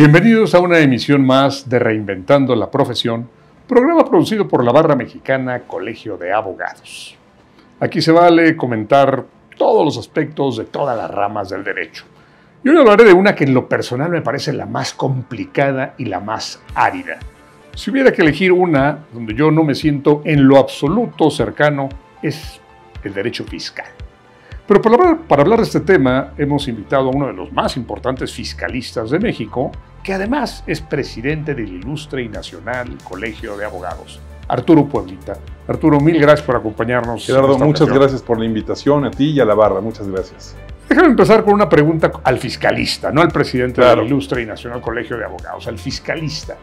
Bienvenidos a una emisión más de Reinventando la Profesión, programa producido por la barra mexicana Colegio de Abogados. Aquí se vale comentar todos los aspectos de todas las ramas del derecho. Y hoy hablaré de una que en lo personal me parece la más complicada y la más árida. Si hubiera que elegir una donde yo no me siento en lo absoluto cercano, es el derecho fiscal. Pero para hablar, de este tema hemos invitado a uno de los más importantes fiscalistas de México, que además es presidente del Ilustre y Nacional Colegio de Abogados, Arturo Pueblita. Arturo, mil gracias por acompañarnos. Gerardo, muchas gracias por la invitación a ti y a la barra. Muchas gracias. Déjame empezar con una pregunta al fiscalista, no al presidente del Ilustre y Nacional Colegio de Abogados, al fiscalista.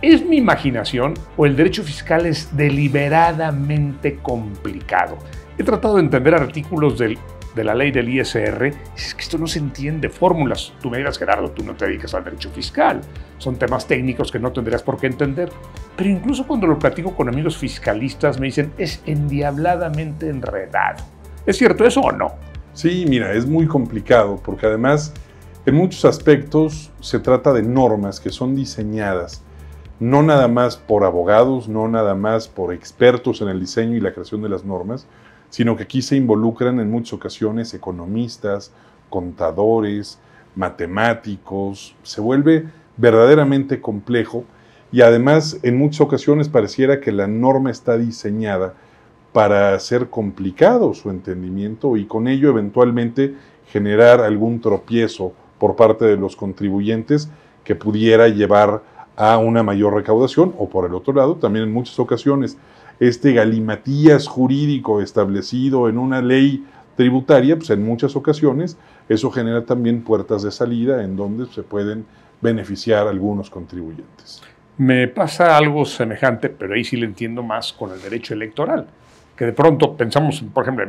¿Es mi imaginación o el derecho fiscal es deliberadamente complicado? He tratado de entender artículos de la ley del ISR. Es que esto no se entiende. Fórmulas. Tú me dirás, Gerardo, tú no te dedicas al derecho fiscal. Son temas técnicos que no tendrías por qué entender. Pero incluso cuando lo platico con amigos fiscalistas me dicen, es endiabladamente enredado. ¿Es cierto eso o no? Sí, mira, es muy complicado porque además en muchos aspectos se trata de normas que son diseñadas no nada más por abogados, no nada más por expertos en el diseño y la creación de las normas, sino que aquí se involucran en muchas ocasiones economistas, contadores, matemáticos, se vuelve verdaderamente complejo y además en muchas ocasiones pareciera que la norma está diseñada para hacer complicado su entendimiento y con ello eventualmente generar algún tropiezo por parte de los contribuyentes que pudiera llevar a una mayor recaudación o por el otro lado también en muchas ocasiones este galimatías jurídico establecido en una ley tributaria, pues en muchas ocasiones eso genera también puertas de salida en donde se pueden beneficiar algunos contribuyentes. Me pasa algo semejante, pero ahí sí lo entiendo más con el derecho electoral, que de pronto pensamos, por ejemplo,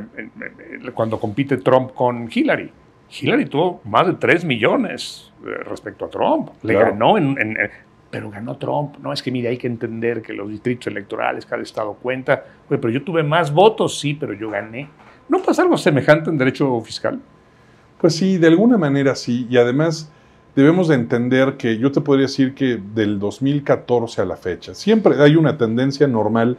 cuando compite Trump con Hillary. Hillary tuvo más de 3 millones eh, respecto a Trump. Le ganó en, pero ganó Trump. No, es que mire, hay que entender que los distritos electorales, cada estado cuenta. pero yo tuve más votos, sí, pero yo gané. ¿No pasa algo semejante en derecho fiscal? Pues sí, de alguna manera sí. Y además debemos de entender que yo te podría decir que del 2014 a la fecha, siempre hay una tendencia normal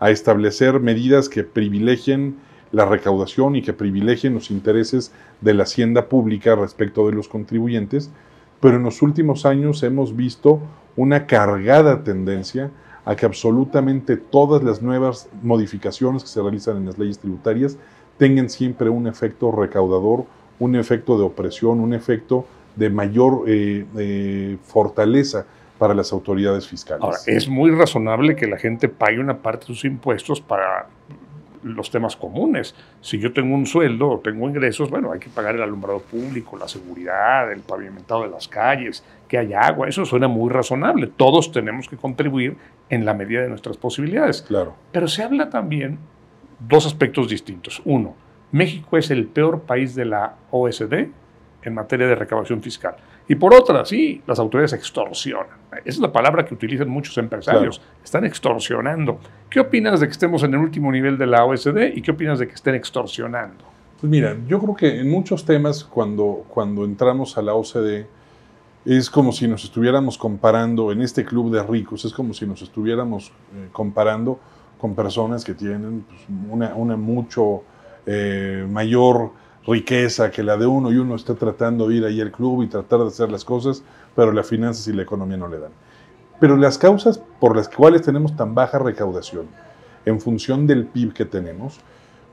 a establecer medidas que privilegien la recaudación y que privilegien los intereses de la hacienda pública respecto de los contribuyentes, pero en los últimos años hemos visto una cargada tendencia a que absolutamente todas las nuevas modificaciones que se realizan en las leyes tributarias tengan siempre un efecto recaudador, un efecto de opresión, un efecto de mayor eh, eh, fortaleza para las autoridades fiscales. Ahora, es muy razonable que la gente pague una parte de sus impuestos para los temas comunes. Si yo tengo un sueldo o tengo ingresos, bueno, hay que pagar el alumbrado público, la seguridad, el pavimentado de las calles, que haya agua. Eso suena muy razonable. Todos tenemos que contribuir en la medida de nuestras posibilidades. Claro. Pero se habla también dos aspectos distintos. Uno, México es el peor país de la OSD en materia de recaudación fiscal. Y por otra, sí, las autoridades extorsionan. Esa es la palabra que utilizan muchos empresarios. Están extorsionando. ¿Qué opinas de que estemos en el último nivel de la OSD e y qué opinas de que estén extorsionando? Pues mira, yo creo que en muchos temas cuando, cuando entramos a la O.C.D. E es como si nos estuviéramos comparando en este club de ricos, es como si nos estuviéramos eh, comparando con personas que tienen pues, una, mucho eh, mayor riqueza que la de uno y uno está tratando de ir ahí al club y tratar de hacer las cosas, pero las finanzas y la economía no le dan. Pero las causas por las cuales tenemos tan baja recaudación en función del PIB que tenemos,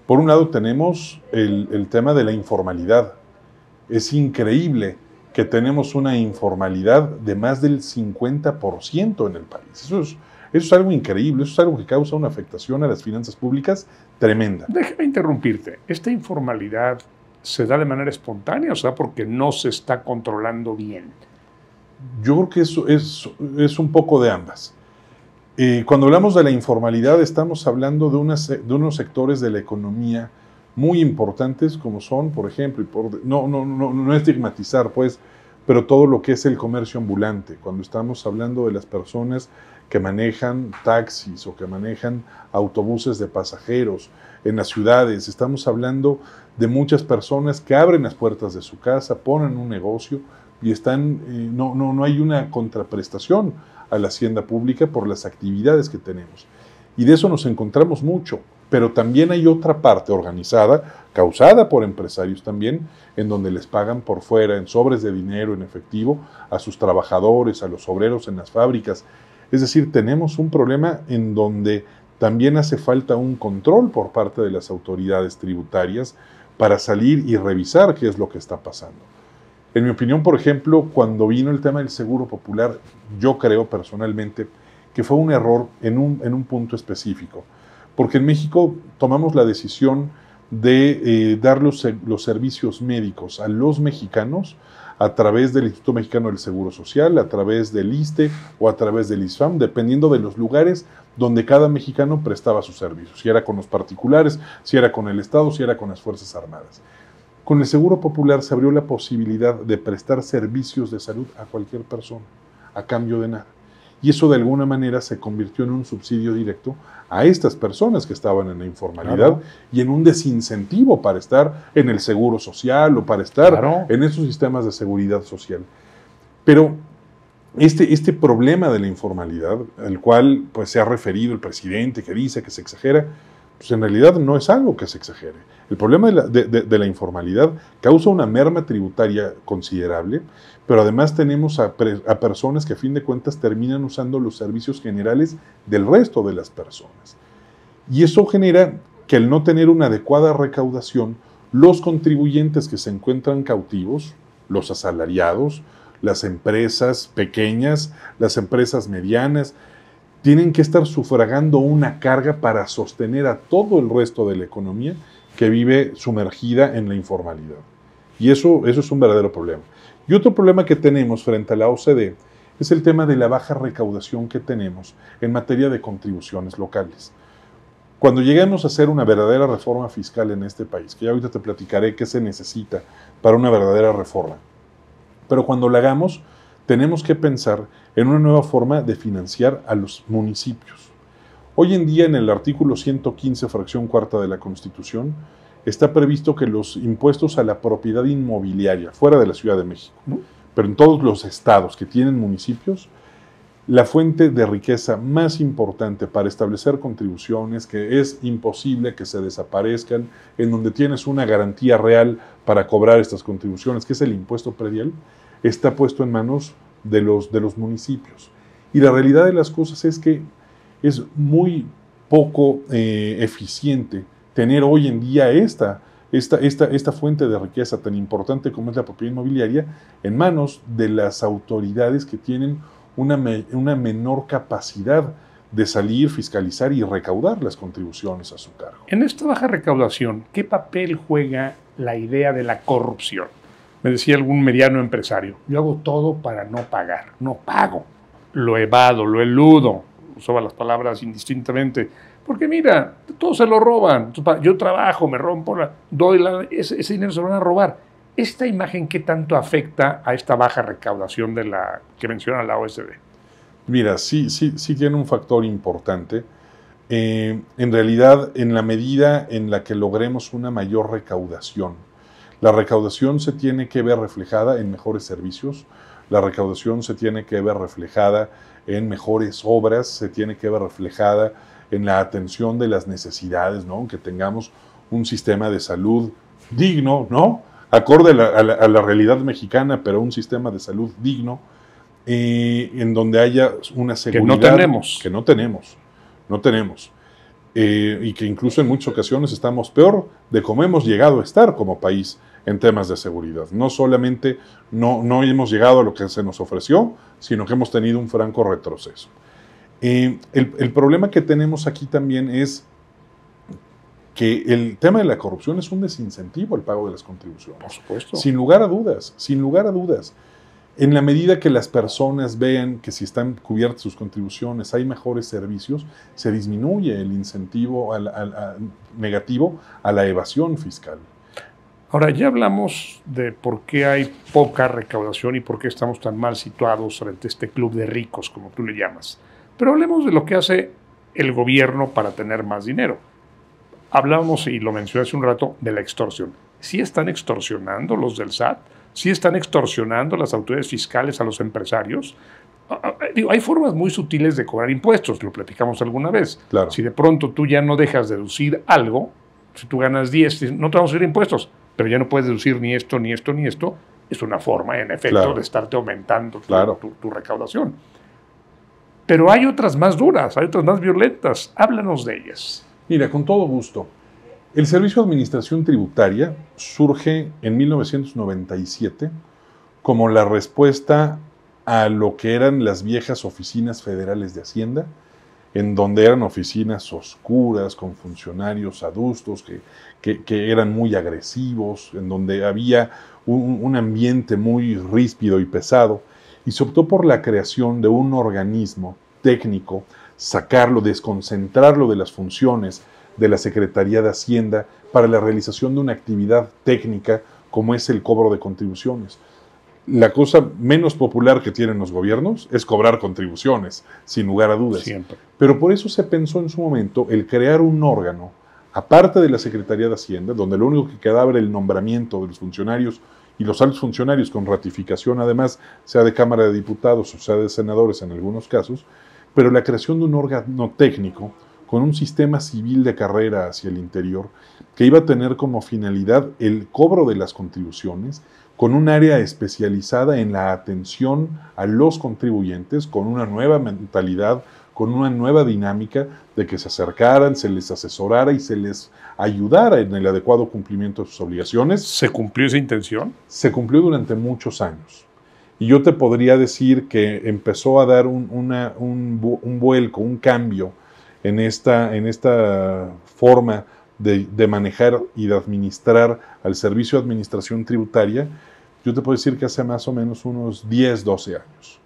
por un lado tenemos el, tema de la informalidad. Es increíble que tenemos una informalidad de más del 50% en el país. Eso es, eso es algo increíble, eso es algo que causa una afectación a las finanzas públicas tremenda. Déjame interrumpirte. Esta informalidad se da de manera espontánea, o sea, porque no se está controlando bien. Yo creo que eso es, es un poco de ambas. Eh, cuando hablamos de la informalidad, estamos hablando de, de, unos sectores de la economía muy importantes, como son, por ejemplo, y por, no, no, no estigmatizar, pues, pero todo lo que es el comercio ambulante, cuando estamos hablando de las personas que manejan taxis o que manejan autobuses de pasajeros en las ciudades, estamos hablando de muchas personas que abren las puertas de su casa, ponen un negocio y están, eh, no, no, no hay una contraprestación a la hacienda pública por las actividades que tenemos. Y de eso nos encontramos mucho pero también hay otra parte organizada, causada por empresarios también, en donde les pagan por fuera, en sobres de dinero, en efectivo, a sus trabajadores, a los obreros en las fábricas. Es decir, tenemos un problema en donde también hace falta un control por parte de las autoridades tributarias para salir y revisar qué es lo que está pasando. En mi opinión, por ejemplo, cuando vino el tema del seguro popular, yo creo personalmente que fue un error en un, en un punto específico porque en México tomamos la decisión de eh, dar los, los, servicios médicos a los mexicanos a través del Instituto Mexicano del Seguro Social, a través del ISTE o a través del ISFAM, dependiendo de los lugares donde cada mexicano prestaba sus servicios, si era con los particulares, si era con el Estado, si era con las Fuerzas Armadas. Con el Seguro Popular se abrió la posibilidad de prestar servicios de salud a cualquier persona, a cambio de nada y eso de alguna manera se convirtió en un subsidio directo a estas personas que estaban en la informalidad y en un desincentivo para estar en el seguro social o para estar en esos sistemas de seguridad social. Pero este, este problema de la informalidad, al cual pues, se ha referido el presidente, que dice que se exagera, pues en realidad no es algo que se exagere. El problema de la, informalidad causa una merma tributaria considerable, pero además tenemos a, a, personas que a fin de cuentas terminan usando los servicios generales del resto de las personas. Y eso genera que al no tener una adecuada recaudación, los contribuyentes que se encuentran cautivos, los asalariados, las empresas pequeñas, las empresas medianas, tienen que estar sufragando una carga para sostener a todo el resto de la economía que vive sumergida en la informalidad. Y eso, eso es un verdadero problema. Y otro problema que tenemos frente a la OCDE es el tema de la baja recaudación que tenemos en materia de contribuciones locales. Cuando lleguemos a hacer una verdadera reforma fiscal en este país, que ya ahorita te platicaré qué se necesita para una verdadera reforma, pero cuando la hagamos, tenemos que pensar en una nueva forma de financiar a los municipios. Hoy en día, en el artículo 115, fracción cuarta de la Constitución, está previsto que los impuestos a la propiedad inmobiliaria, fuera de la Ciudad de México, pero en todos los estados que tienen municipios, la fuente de riqueza más importante para establecer contribuciones que es imposible que se desaparezcan, en donde tienes una garantía real para cobrar estas contribuciones, que es el impuesto predial, está puesto en manos de los, de los municipios. Y la realidad de las cosas es que es muy poco eh, eficiente tener hoy en día esta, esta fuente de riqueza tan importante como es la propiedad inmobiliaria en manos de las autoridades que tienen una, una menor capacidad de salir, fiscalizar y recaudar las contribuciones a su cargo. En esta baja recaudación, ¿qué papel juega la idea de la corrupción? Me decía algún mediano empresario, yo hago todo para no pagar, no pago, lo evado, lo eludo, usaba las palabras indistintamente, porque mira, todos se lo roban, yo trabajo, me rompo, la, doy la, ese, dinero se lo van a robar. ¿Esta imagen qué tanto afecta a esta baja recaudación de la que menciona la OSD? Mira, sí, sí, sí tiene un factor importante. Eh, en realidad, en la medida en la que logremos una mayor recaudación, la recaudación se tiene que ver reflejada en mejores servicios, la recaudación se tiene que ver reflejada en mejores obras, se tiene que ver reflejada en la atención de las necesidades, ¿no? Que tengamos un sistema de salud digno, ¿no? Acorde a la, realidad mexicana, pero un sistema de salud digno, eh, en donde haya una seguridad. Que no tenemos. Que no tenemos, no tenemos. Eh, y que incluso en muchas ocasiones estamos peor de cómo hemos llegado a estar como país en temas de seguridad. No solamente no, no hemos llegado a lo que se nos ofreció, sino que hemos tenido un franco retroceso. Eh, el, problema que tenemos aquí también es que el tema de la corrupción es un desincentivo al pago de las contribuciones. Por supuesto. Sin lugar a dudas, sin lugar a dudas. En la medida que las personas vean que si están cubiertas sus contribuciones hay mejores servicios, se disminuye el incentivo negativo a la evasión fiscal. Ahora, ya hablamos de por qué hay poca recaudación y por qué estamos tan mal situados frente a este club de ricos, como tú le llamas. Pero hablemos de lo que hace el gobierno para tener más dinero. Hablamos, y lo mencioné hace un rato, de la extorsión. ¿Sí están extorsionando los del SAT? ¿Sí están extorsionando las autoridades fiscales a los empresarios? Ah, ah, eh, hay formas muy sutiles de cobrar impuestos, lo platicamos alguna vez. Si de pronto tú ya no dejas deducir algo, si tú ganas 10, no te vamos a ir impuestos pero ya no puedes deducir ni esto, ni esto, ni esto, es una forma, en efecto, de estarte aumentando tu, tu, recaudación. Pero hay otras más duras, hay otras más violentas. Háblanos de ellas. Mira, con todo gusto. El Servicio de Administración Tributaria surge en 1997 como la respuesta a lo que eran las viejas oficinas federales de Hacienda, en donde eran oficinas oscuras, con funcionarios adustos que, eran muy agresivos, en donde había un, un ambiente muy ríspido y pesado, y se optó por la creación de un organismo técnico, sacarlo, desconcentrarlo de las funciones de la Secretaría de Hacienda para la realización de una actividad técnica como es el cobro de contribuciones la cosa menos popular que tienen los gobiernos es cobrar contribuciones, sin lugar a dudas. Siempre. Pero por eso se pensó en su momento el crear un órgano, aparte de la Secretaría de Hacienda, donde lo único que quedaba era el nombramiento de los funcionarios y los altos funcionarios con ratificación, además, sea de Cámara de Diputados o sea de senadores en algunos casos, pero la creación de un órgano técnico con un sistema civil de carrera hacia el interior que iba a tener como finalidad el cobro de las contribuciones con un área especializada en la atención a los contribuyentes, con una nueva mentalidad, con una nueva dinámica de que se acercaran, se les asesorara y se les ayudara en el adecuado cumplimiento de sus obligaciones. ¿Se cumplió esa intención? Se cumplió durante muchos años. Y yo te podría decir que empezó a dar un, vuelco, un cambio en esta, en esta forma de, manejar y de administrar al Servicio de Administración Tributaria, yo te puedo decir que hace más o menos unos 10, 12 años.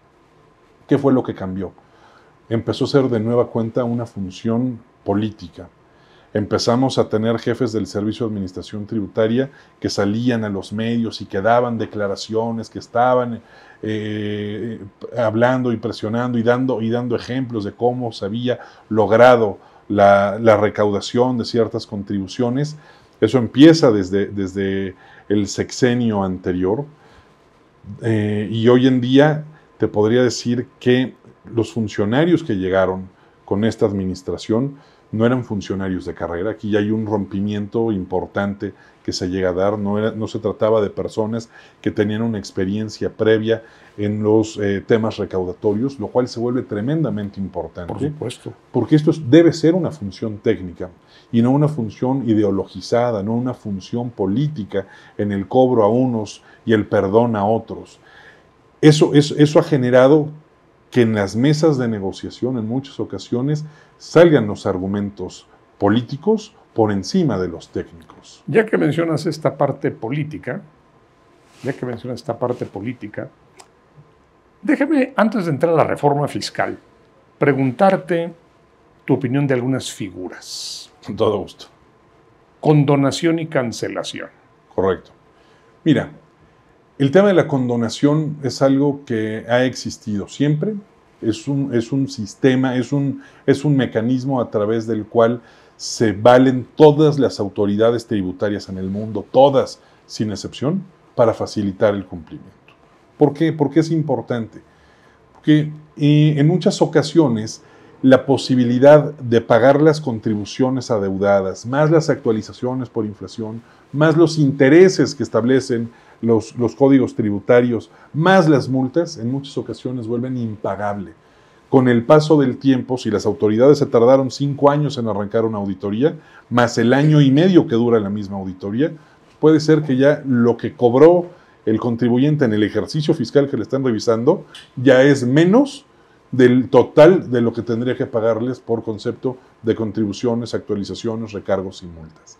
¿Qué fue lo que cambió? Empezó a ser de nueva cuenta una función política. Empezamos a tener jefes del Servicio de Administración Tributaria que salían a los medios y que daban declaraciones, que estaban eh, hablando y presionando y dando, y dando ejemplos de cómo se había logrado la, recaudación de ciertas contribuciones. Eso empieza desde, desde el sexenio anterior. Eh, y hoy en día te podría decir que los funcionarios que llegaron con esta administración no eran funcionarios de carrera. Aquí ya hay un rompimiento importante que se llega a dar. No, no se trataba de personas que tenían una experiencia previa en los eh, temas recaudatorios, lo cual se vuelve tremendamente importante. Por supuesto. Porque esto debe ser una función técnica y no una función ideologizada, no una función política en el cobro a unos y el perdón a otros. eso, eso ha generado que en las mesas de negociación en muchas ocasiones salgan los argumentos políticos por encima de los técnicos. Ya que mencionas esta parte política, ya que mencionas esta parte política, déjeme antes de entrar a la reforma fiscal, preguntarte tu opinión de algunas figuras. Con todo gusto. Condonación y cancelación. Correcto. Mira, el tema de la condonación es algo que ha existido siempre, es un, es un sistema, es un, es un mecanismo a través del cual se valen todas las autoridades tributarias en el mundo, todas, sin excepción, para facilitar el cumplimiento. ¿Por qué? Porque es importante. Porque eh, en muchas ocasiones la posibilidad de pagar las contribuciones adeudadas, más las actualizaciones por inflación, más los intereses que establecen los, códigos tributarios, más las multas, en muchas ocasiones vuelven impagable. Con el paso del tiempo, si las autoridades se tardaron cinco años en arrancar una auditoría, más el año y medio que dura la misma auditoría, puede ser que ya lo que cobró el contribuyente en el ejercicio fiscal que le están revisando ya es menos del total de lo que tendría que pagarles por concepto de contribuciones, actualizaciones, recargos y multas.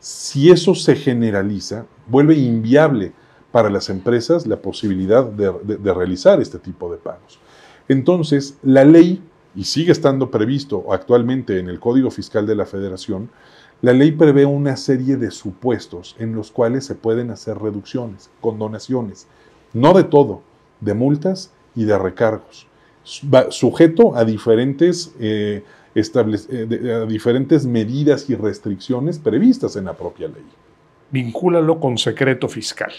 Si eso se generaliza, vuelve inviable para las empresas la posibilidad de, realizar este tipo de pagos. Entonces, la ley, y sigue estando previsto actualmente en el Código Fiscal de la Federación, la ley prevé una serie de supuestos en los cuales se pueden hacer reducciones, condonaciones, no de todo, de multas y de recargos, sujeto a diferentes eh, eh, a diferentes medidas y restricciones previstas en la propia ley. Vincúlalo con secreto fiscal.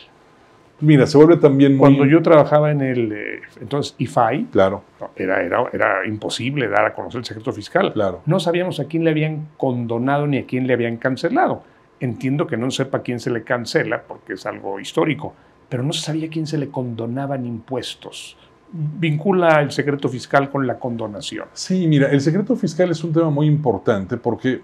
Mira, se vuelve también Cuando yo trabajaba en el, eh, entonces, IFAI, claro. Era, era, era, imposible dar a conocer el secreto fiscal. Claro. No sabíamos a quién le habían condonado ni a quién le habían cancelado. Entiendo que no sepa quién se le cancela, porque es algo histórico, pero no se sabía quién se le condonaban impuestos vincula el secreto fiscal con la condonación. Sí, mira, el secreto fiscal es un tema muy importante porque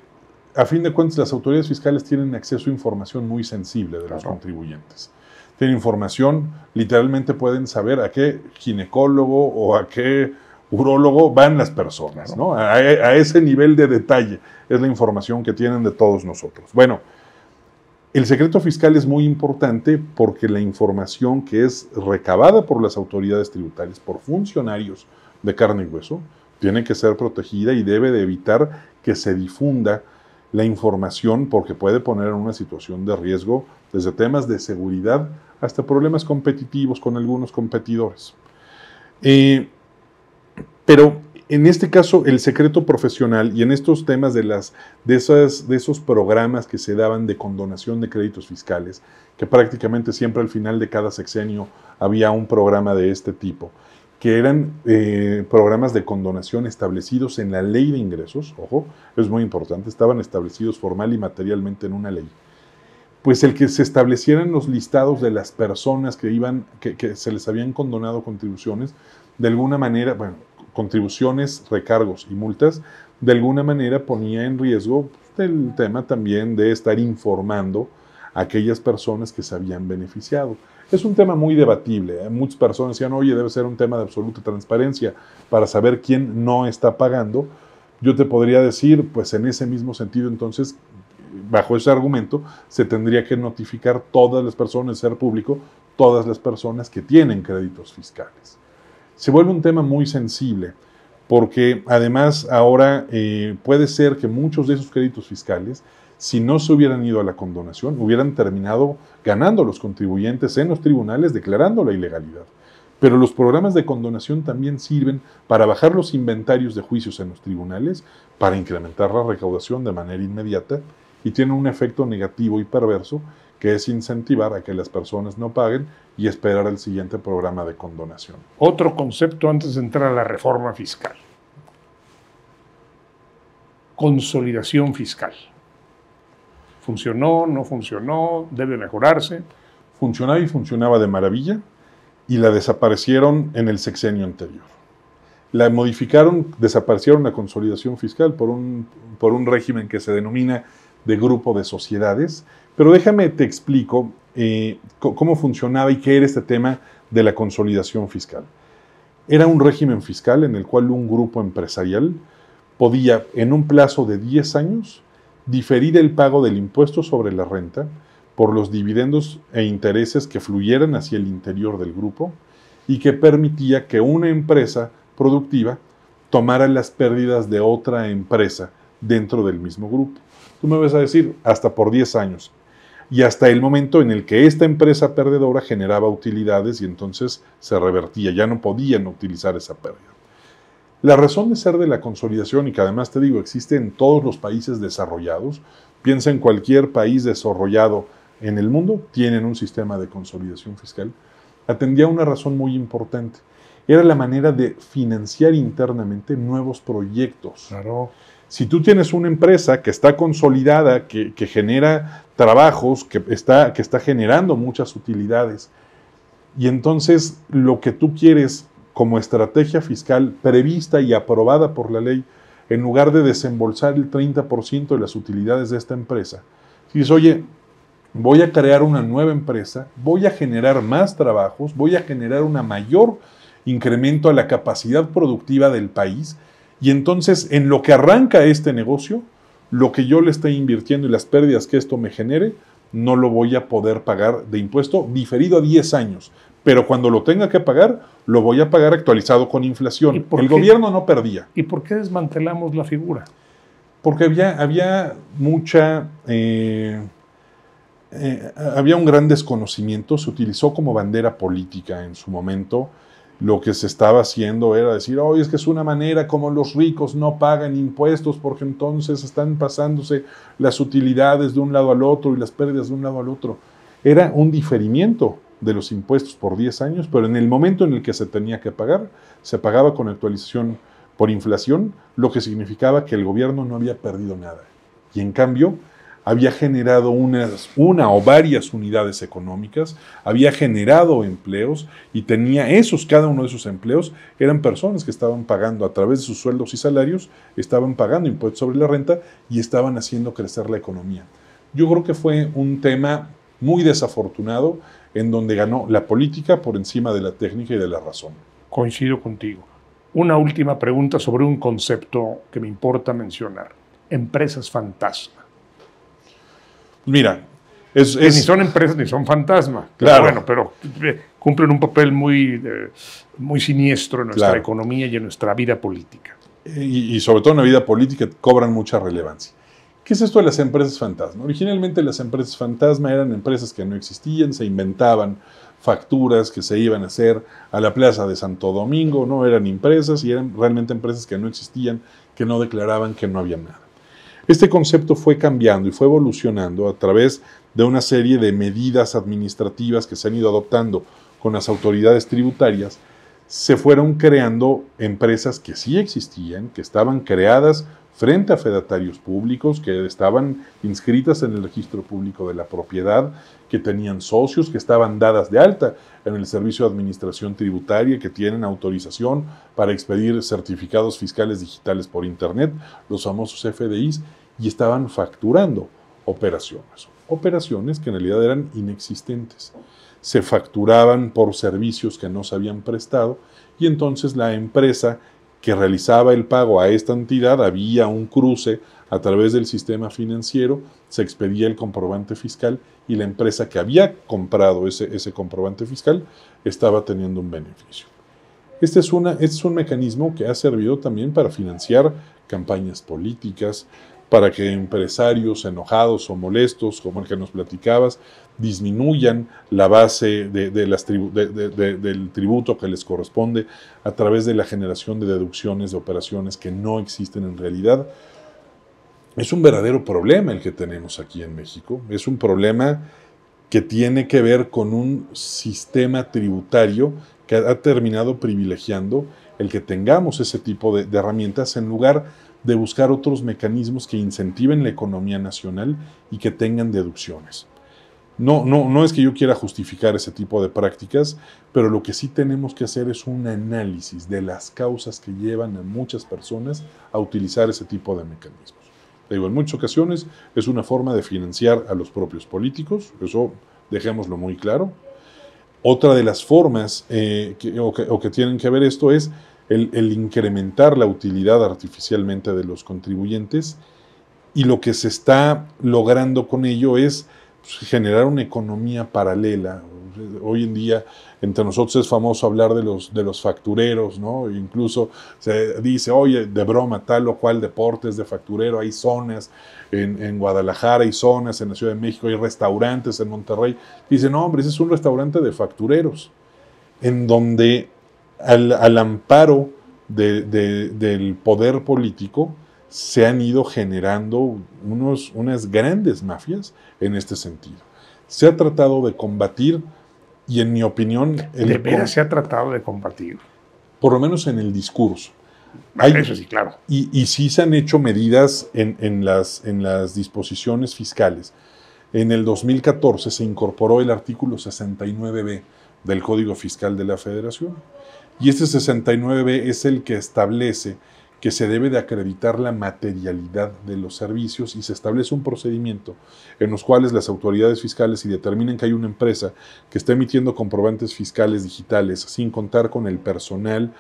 a fin de cuentas las autoridades fiscales tienen acceso a información muy sensible de los contribuyentes. Tienen información, literalmente pueden saber a qué ginecólogo o a qué urólogo van las personas, ¿no? a ese nivel de detalle es la información que tienen de todos nosotros. Bueno, el secreto fiscal es muy importante porque la información que es recabada por las autoridades tributarias, por funcionarios de carne y hueso, tiene que ser protegida y debe de evitar que se difunda la información porque puede poner en una situación de riesgo desde temas de seguridad hasta problemas competitivos con algunos competidores. Eh, pero en este caso, el secreto profesional y en estos temas de, las, de, esas, de esos programas que se daban de condonación de créditos fiscales, que prácticamente siempre al final de cada sexenio había un programa de este tipo, que eran eh, programas de condonación establecidos en la ley de ingresos, ojo, es muy importante, estaban establecidos formal y materialmente en una ley pues el que se establecieran los listados de las personas que iban, que, que, se les habían condonado contribuciones, de alguna manera, bueno, contribuciones, recargos y multas, de alguna manera ponía en riesgo pues, el tema también de estar informando a aquellas personas que se habían beneficiado. Es un tema muy debatible. ¿eh? Muchas personas decían, oye, debe ser un tema de absoluta transparencia para saber quién no está pagando. Yo te podría decir, pues en ese mismo sentido, entonces, bajo ese argumento, se tendría que notificar todas las personas, ser público, todas las personas que tienen créditos fiscales se vuelve un tema muy sensible, porque además ahora eh, puede ser que muchos de esos créditos fiscales, si no se hubieran ido a la condonación, hubieran terminado ganando los contribuyentes en los tribunales declarando la ilegalidad. Pero los programas de condonación también sirven para bajar los inventarios de juicios en los tribunales, para incrementar la recaudación de manera inmediata y tienen un efecto negativo y perverso que es incentivar a que las personas no paguen y esperar el siguiente programa de condonación. Otro concepto antes de entrar a la reforma fiscal. Consolidación fiscal. Funcionó, no funcionó, debe mejorarse. Funcionaba y funcionaba de maravilla y la desaparecieron en el sexenio anterior. La modificaron, desaparecieron la consolidación fiscal por un, por un régimen que se denomina de grupo de sociedades. Pero déjame te explico eh, cómo funcionaba y qué era este tema de la consolidación fiscal. Era un régimen fiscal en el cual un grupo empresarial podía, en un plazo de 10 años, diferir el pago del impuesto sobre la renta por los dividendos e intereses que fluyeran hacia el interior del grupo y que permitía que una empresa productiva tomara las pérdidas de otra empresa dentro del mismo grupo tú me vas a decir, hasta por 10 años. Y hasta el momento en el que esta empresa perdedora generaba utilidades y entonces se revertía, ya no podían utilizar esa pérdida. La razón de ser de la consolidación, y que además te digo, existe en todos los países desarrollados, piensa en cualquier país desarrollado en el mundo, tienen un sistema de consolidación fiscal, atendía a una razón muy importante. Era la manera de financiar internamente nuevos proyectos. Claro. Si tú tienes una empresa que está consolidada, que, genera trabajos, que está, que está generando muchas utilidades, y entonces lo que tú quieres como estrategia fiscal prevista y aprobada por la ley, en lugar de desembolsar el 30% de las utilidades de esta empresa, dices, oye, voy a crear una nueva empresa, voy a generar más trabajos, voy a generar un mayor incremento a la capacidad productiva del país y entonces, en lo que arranca este negocio, lo que yo le estoy invirtiendo y las pérdidas que esto me genere, no lo voy a poder pagar de impuesto diferido a 10 años. Pero cuando lo tenga que pagar, lo voy a pagar actualizado con inflación. El gobierno no perdía. ¿Y por qué desmantelamos la figura? Porque había, había mucha... Eh, eh, había un gran desconocimiento, se utilizó como bandera política en su momento lo que se estaba haciendo era decir, hoy es que es una manera como los ricos no pagan impuestos porque entonces están pasándose las utilidades de un lado al otro y las pérdidas de un lado al otro. Era un diferimiento de los impuestos por 10 años, pero en el momento en el que se tenía que pagar, se pagaba con actualización por inflación, lo que significaba que el gobierno no había perdido nada. Y en cambio, había generado una o varias unidades económicas, había generado empleos y tenía esos, cada uno de esos empleos eran personas que estaban pagando a través de sus sueldos y salarios, estaban pagando impuestos sobre la renta y estaban haciendo crecer la economía. Yo creo que fue un tema muy desafortunado en donde ganó la política por encima de la técnica y de la razón. Coincido contigo. Una última pregunta sobre un concepto que me importa mencionar. Empresas fantásticas. Mira, es, ni son empresas ni son fantasmas. Claro. Pero bueno, pero eh, cumplen un papel muy, muy siniestro en nuestra economía y en nuestra vida política. Eh, y, sobre todo en la vida política cobran mucha relevancia. ¿Qué es esto de las empresas fantasma? Originalmente las empresas fantasma eran empresas que no existían, se inventaban facturas que se iban a hacer a la plaza de Santo Domingo, no eran empresas y eran realmente empresas que no existían, que no declaraban que no había nada. Este concepto fue cambiando y fue evolucionando a través de una serie de medidas administrativas que se han ido adoptando con las autoridades tributarias. Se fueron creando empresas que sí existían, que estaban creadas frente a fedatarios públicos, que estaban inscritas en el registro público de la propiedad, que tenían socios, que estaban dadas de alta en el Servicio de Administración Tributaria, que tienen autorización para expedir certificados fiscales digitales por Internet, los famosos FDIs, y estaban facturando operaciones, operaciones que en realidad eran inexistentes. Se facturaban por servicios que no se habían prestado y entonces la empresa que realizaba el pago a esta entidad había un cruce a través del sistema financiero, se expedía el comprobante fiscal y la empresa que había comprado ese, ese comprobante fiscal estaba teniendo un beneficio. Este es, una, este es un mecanismo que ha servido también para financiar campañas políticas, para que empresarios enojados o molestos, como el que nos platicabas, disminuyan la base de, del tributo que les corresponde a través de la generación de deducciones de operaciones que no existen en realidad. Es un verdadero problema el que tenemos aquí en México. Es un problema que tiene que ver con un sistema tributario que ha terminado privilegiando el que tengamos ese tipo de herramientas en lugar de de buscar otros mecanismos que incentiven la economía nacional y que tengan deducciones. No, no, no es que yo quiera justificar ese tipo de prácticas, pero lo que sí tenemos que hacer es un análisis de las causas que llevan a muchas personas a utilizar ese tipo de mecanismos. Te digo, en muchas ocasiones es una forma de financiar a los propios políticos, eso dejémoslo muy claro. Otra de las formas eh, o que tienen que ver esto es el, incrementar la utilidad artificialmente de los contribuyentes y lo que se está logrando con ello es pues, generar una economía paralela. Hoy en día entre nosotros es famoso hablar de los, de los factureros, ¿no? Incluso se dice, oye, de broma, tal o cual deportes de facturero, hay zonas en, en Guadalajara, hay zonas en la Ciudad de México, hay restaurantes en Monterrey. Dicen, no, hombre, ese es un restaurante de factureros, en donde al, amparo del poder político, se han ido generando unos, unas grandes mafias en este sentido. Se ha tratado de combatir y en mi opinión... de veras se ha tratado de combatir. Por lo menos en el discurso. Ah, Hay, Eso sí, claro. Y, y, sí se han hecho medidas en, las, en las disposiciones fiscales. En el 2014 se incorporó el artículo 69b del Código Fiscal de la Federación y este 69 es el que establece que se debe de acreditar la materialidad de los servicios y se establece un procedimiento en los cuales las autoridades fiscales si determinan que hay una empresa que está emitiendo comprobantes fiscales digitales sin contar con el personal,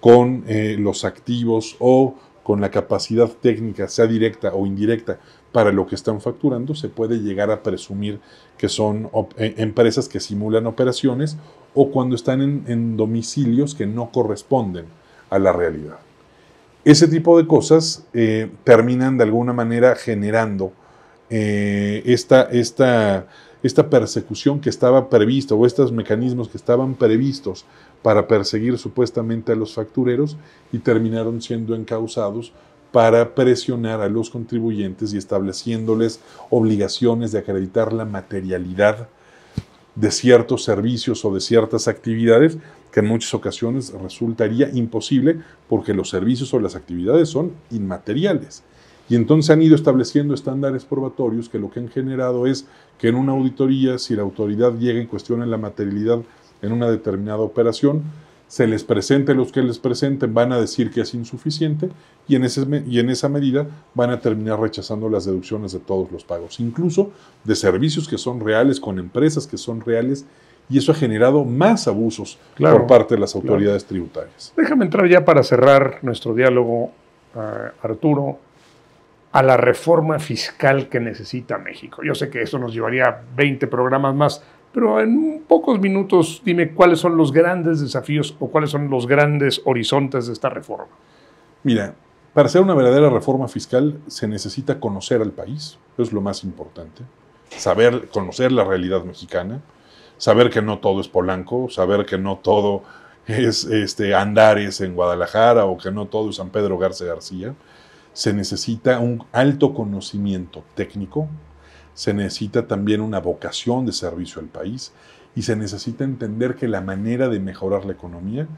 con eh, los activos o con la capacidad técnica, sea directa o indirecta, para lo que están facturando, se puede llegar a presumir que son eh, empresas que simulan operaciones o cuando están en, domicilios que no corresponden a la realidad. Ese tipo de cosas eh, terminan de alguna manera generando eh, esta, esta persecución que estaba prevista o estos mecanismos que estaban previstos para perseguir supuestamente a los factureros y terminaron siendo encausados para presionar a los contribuyentes y estableciéndoles obligaciones de acreditar la materialidad de ciertos servicios o de ciertas actividades que en muchas ocasiones resultaría imposible porque los servicios o las actividades son inmateriales. Y entonces han ido estableciendo estándares probatorios que lo que han generado es que en una auditoría, si la autoridad llega en cuestión la materialidad en una determinada operación, se les presente los que les presenten, van a decir que es insuficiente y en, ese, y en esa medida van a terminar rechazando las deducciones de todos los pagos, incluso de servicios que son reales, con empresas que son reales, y eso ha generado más abusos por parte de las autoridades tributarias. Déjame entrar ya para cerrar nuestro diálogo, eh, Arturo, a la reforma fiscal que necesita México. Yo sé que eso nos llevaría 20 programas más, pero en pocos minutos dime cuáles son los grandes desafíos o cuáles son los grandes horizontes de esta reforma. Mira, para hacer una verdadera reforma fiscal se necesita conocer al país, eso es lo más importante, saber conocer la realidad mexicana, saber que no todo es Polanco, saber que no todo es este, Andares en Guadalajara o que no todo es San Pedro Garce García. Se necesita un alto conocimiento técnico, se necesita también una vocación de servicio al país y se necesita entender que la manera de mejorar la economía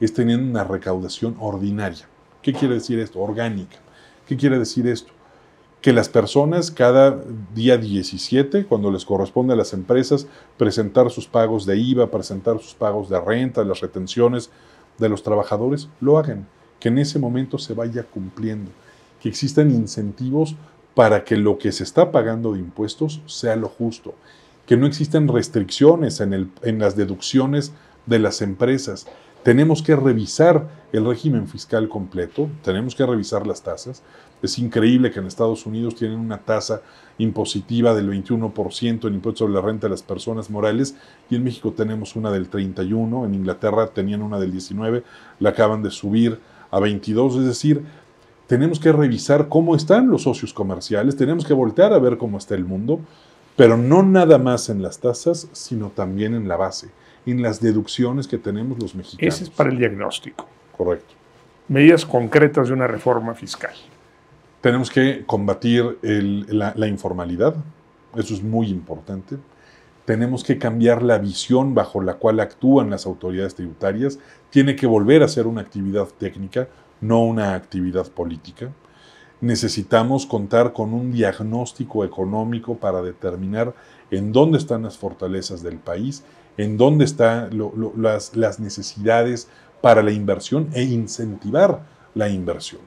es teniendo una recaudación ordinaria. ¿Qué quiere decir esto? Orgánica. ¿Qué quiere decir esto? Que las personas cada día 17, cuando les corresponde a las empresas presentar sus pagos de IVA, presentar sus pagos de renta, las retenciones de los trabajadores, lo hagan. Que en ese momento se vaya cumpliendo. Que existan incentivos para que lo que se está pagando de impuestos sea lo justo, que no existan restricciones en, el, en las deducciones de las empresas. Tenemos que revisar el régimen fiscal completo, tenemos que revisar las tasas. Es increíble que en Estados Unidos tienen una tasa impositiva del 21% en impuestos sobre la renta de las personas morales y en México tenemos una del 31%, en Inglaterra tenían una del 19%, la acaban de subir a 22%, es decir, tenemos que revisar cómo están los socios comerciales, tenemos que voltear a ver cómo está el mundo, pero no nada más en las tasas, sino también en la base, en las deducciones que tenemos los mexicanos. Ese es para el diagnóstico. Correcto. Medidas concretas de una reforma fiscal. Tenemos que combatir la, la informalidad, eso es muy importante. Tenemos que cambiar la visión bajo la cual actúan las autoridades tributarias. Tiene que volver a ser una actividad técnica, no una actividad política. Necesitamos contar con un diagnóstico económico para determinar en dónde están las fortalezas del país, en dónde están las, las necesidades para la inversión e incentivar la inversión.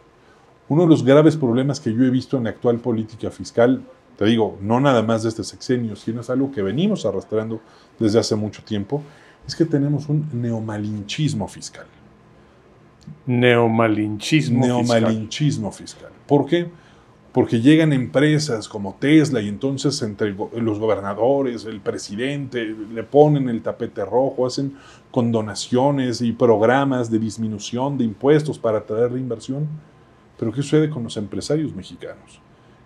Uno de los graves problemas que yo he visto en la actual política fiscal, te digo, no nada más de este sexenio, sino es algo que venimos arrastrando desde hace mucho tiempo, es que tenemos un neomalinchismo fiscal. Neomalinchismo, fiscal. fiscal. ¿Por qué? Porque llegan empresas como Tesla y entonces entre los gobernadores, el presidente, le ponen el tapete rojo, hacen condonaciones y programas de disminución de impuestos para atraer la inversión. Pero ¿qué sucede con los empresarios mexicanos?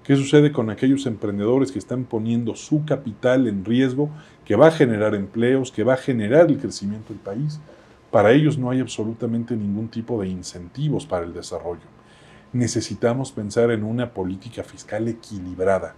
¿Qué sucede con aquellos emprendedores que están poniendo su capital en riesgo, que va a generar empleos, que va a generar el crecimiento del país? Para ellos no hay absolutamente ningún tipo de incentivos para el desarrollo. Necesitamos pensar en una política fiscal equilibrada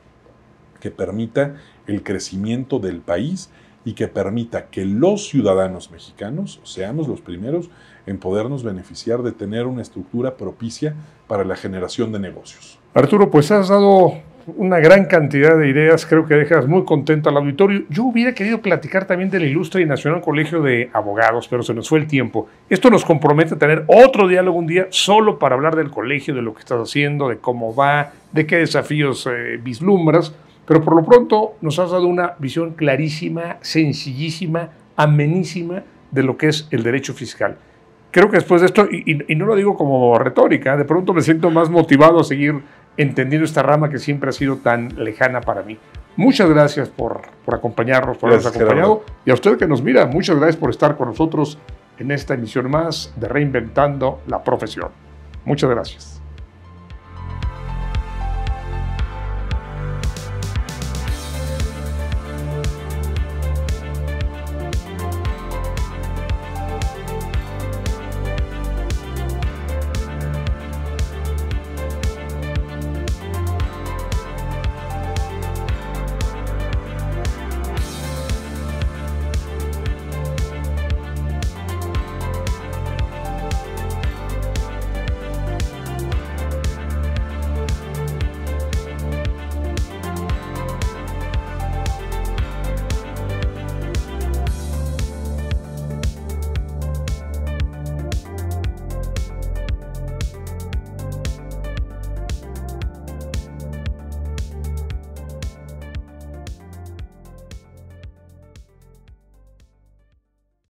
que permita el crecimiento del país y que permita que los ciudadanos mexicanos seamos los primeros en podernos beneficiar de tener una estructura propicia para la generación de negocios. Arturo, pues has dado una gran cantidad de ideas, creo que dejas muy contento al auditorio. Yo hubiera querido platicar también del ilustre y nacional colegio de abogados, pero se nos fue el tiempo. Esto nos compromete a tener otro diálogo un día solo para hablar del colegio, de lo que estás haciendo, de cómo va, de qué desafíos eh, vislumbras, pero por lo pronto nos has dado una visión clarísima, sencillísima, amenísima de lo que es el derecho fiscal creo que después de esto, y, no lo digo como retórica, de pronto me siento más motivado a seguir entendiendo esta rama que siempre ha sido tan lejana para mí. Muchas gracias por, por acompañarnos, por habernos acompañado. Y a usted que nos mira, muchas gracias por estar con nosotros en esta emisión más de Reinventando la Profesión. Muchas gracias.